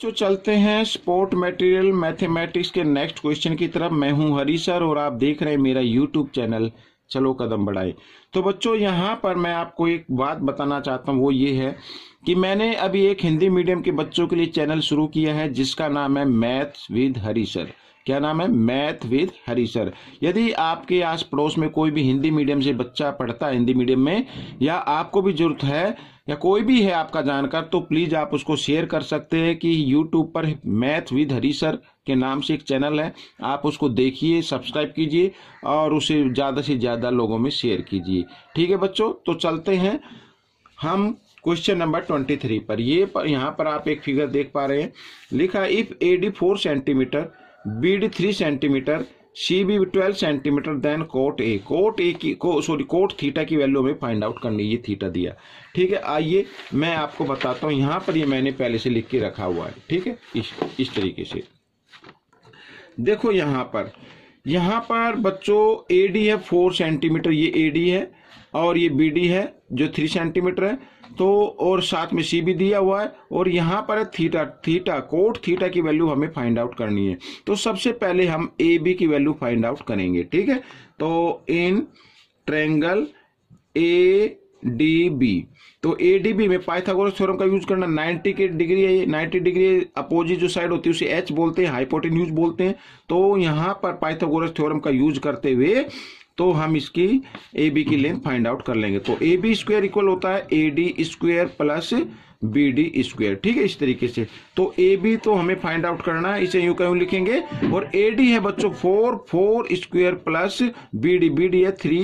जो चलते हैं स्पोर्ट मटेरियल मैथमेटिक्स के नेक्स्ट क्वेश्चन की तरफ मैं हूं हरी सर और आप देख रहे हैं मेरा यूट्यूब चैनल चलो कदम बढ़ाए तो बच्चों यहाँ पर मैं आपको एक बात बताना चाहता हूँ वो ये है कि मैंने अभी एक हिंदी मीडियम के बच्चों के लिए चैनल शुरू किया है जिसका नाम है मैथ विद हरी सर क्या नाम है मैथ विद हरी सर यदि आपके आस पड़ोस में कोई भी हिंदी मीडियम से बच्चा पढ़ता है हिंदी मीडियम में या आपको भी जरूरत है या कोई भी है आपका जानकार तो प्लीज आप उसको शेयर कर सकते हैं कि यूट्यूब पर मैथ विद हरी सर के नाम से एक चैनल है आप उसको देखिए सब्सक्राइब कीजिए और उसे ज़्यादा से ज़्यादा लोगों में शेयर कीजिए ठीक है बच्चों तो चलते हैं हम क्वेश्चन नंबर ट्वेंटी थ्री पर ये पर यहाँ पर आप एक फिगर देख पा रहे हैं लिखा if A D four centimetre B D three centimetre C B twelve centimetre then cot A cot A की को सॉरी कोट थीटा की वैल्यू हमें फाइंड आउट करनी ये थीटा दिया ठीक है आइए मैं आपको बताता हूँ यहाँ पर ये यह मैंने पहले से लिख के रखा हुआ है ठीक है इस इस तरीके से देखो यहाँ पर यहाँ पर बच्चों ए डी है फोर सेंटीमीटर ये ए डी है और ये बी डी है जो थ्री सेंटीमीटर है तो और साथ में सी भी दिया हुआ है और यहाँ पर है थीटा थीटा कोट थीटा की वैल्यू हमें फाइंड आउट करनी है तो सबसे पहले हम ए बी की वैल्यू फाइंड आउट करेंगे ठीक है तो in triangle A D B तो ए डी बी में पाइथागोरस थ्योरम का यूज करना 90 के डिग्री है 90 डिग्री अपोजिट जो साइड होती है उसे एच बोलते हैं हाइपोटेन्यूज बोलते हैं तो यहाँ पर पाइथागोरस थ्योरम का यूज करते हुए तो हम इसकी ए बी की लेंथ फाइंड आउट कर लेंगे तो ए बी स्क्वेयर इक्वल होता है A D square plus B D square ठीक है इस तरीके से तो ए बी तो हमें फाइंड आउट करना है इसे यू क्यों लिखेंगे और ए डी है बच्चों four four square plus B D B D है थ्री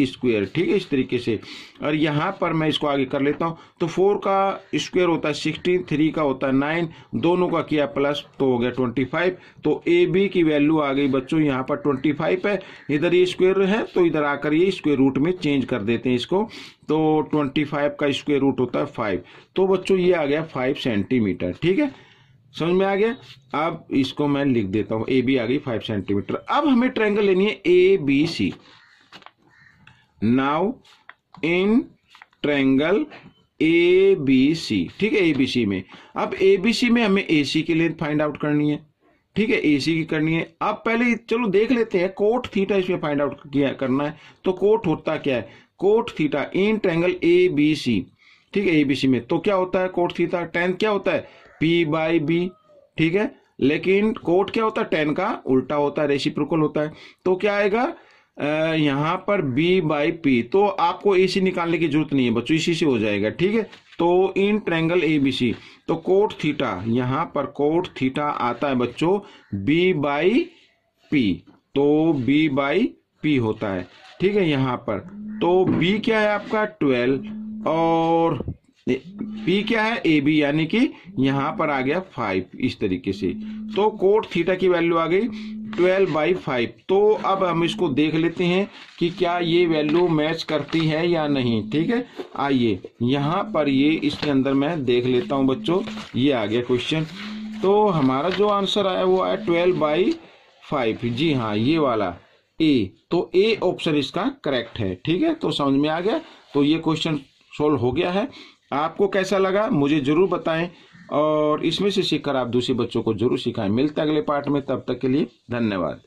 स्क्वेयर ठीक है इस तरीके से और यहाँ पर मैं इसको आगे कर लेता हूँ तो फोर का स्क्वेयर होता है सिक्सटीन थ्री का होता है नाइन दोनों का किया प्लस तो हो गया ट्वेंटी फाइव तो ए बी की वैल्यू आ गई बच्चों यहाँ पर ट्वेंटी फाइव है इधर ये स्क्वेयर है तो इधर आकर ये स्क्वेयर रूट में चेंज कर देते हैं इसको तो ट्वेंटी फाइव का स्क्वेयर रूट होता है फाइव तो बच्चों ये आ गया फाइव सेंटीमीटर ठीक है समझ में आ गया अब इसको मैं लिख देता हूँ ए बी आ गई फाइव सेंटीमीटर अब हमें ट्रायंगल लेनी है A B C now in triangle A B C ठीक है ए बी सी में अब ए बी सी में हमें ए सी की लेंथ फाइंड आउट करनी है ठीक है ए सी की करनी है अब पहले चलो देख लेते हैं कोट थीटा इसमें फाइंड आउट किया करना है तो कोट होता क्या है cot theta in triangle A B C ठीक है ए बी सी में तो क्या होता है कोट थीटा टेन क्या होता है पी बाई बी ठीक है लेकिन कोट क्या होता है टेन का उल्टा होता है रेसिप्रोकल होता है तो क्या आएगा यहां पर b बाई पी तो आपको ए सी निकालने की जरूरत नहीं है बच्चों इसी से हो जाएगा ठीक है तो इन ट्रैंगल ए बी सी तो कोट थीटा यहां पर कोट थीटा आता है बच्चों b बाई पी तो b बाई पी होता है ठीक है यहां पर तो b क्या है आपका ट्वेल्व और पी क्या है ए बी यानी कि यहां पर आ गया फाइव इस तरीके से तो कोट थीटा की वैल्यू आ गई ट्वेल्व बाई फाइव तो अब हम इसको देख लेते हैं कि क्या ये वैल्यू मैच करती है या नहीं ठीक है आइए यहाँ पर ये इसके अंदर मैं देख लेता हूँ बच्चों ये आ गया क्वेश्चन तो हमारा जो आंसर आया वो आया ट्वेल्व बाई फाइव जी हाँ ये वाला ए तो ए ऑप्शन इसका करेक्ट है ठीक है तो समझ में आ गया तो ये क्वेश्चन सोल्व हो गया है आपको कैसा लगा मुझे जरूर बताएं और इसमें से सीखकर आप दूसरे बच्चों को जरूर सिखाएं मिलते हैं अगले पार्ट में तब तक के लिए धन्यवाद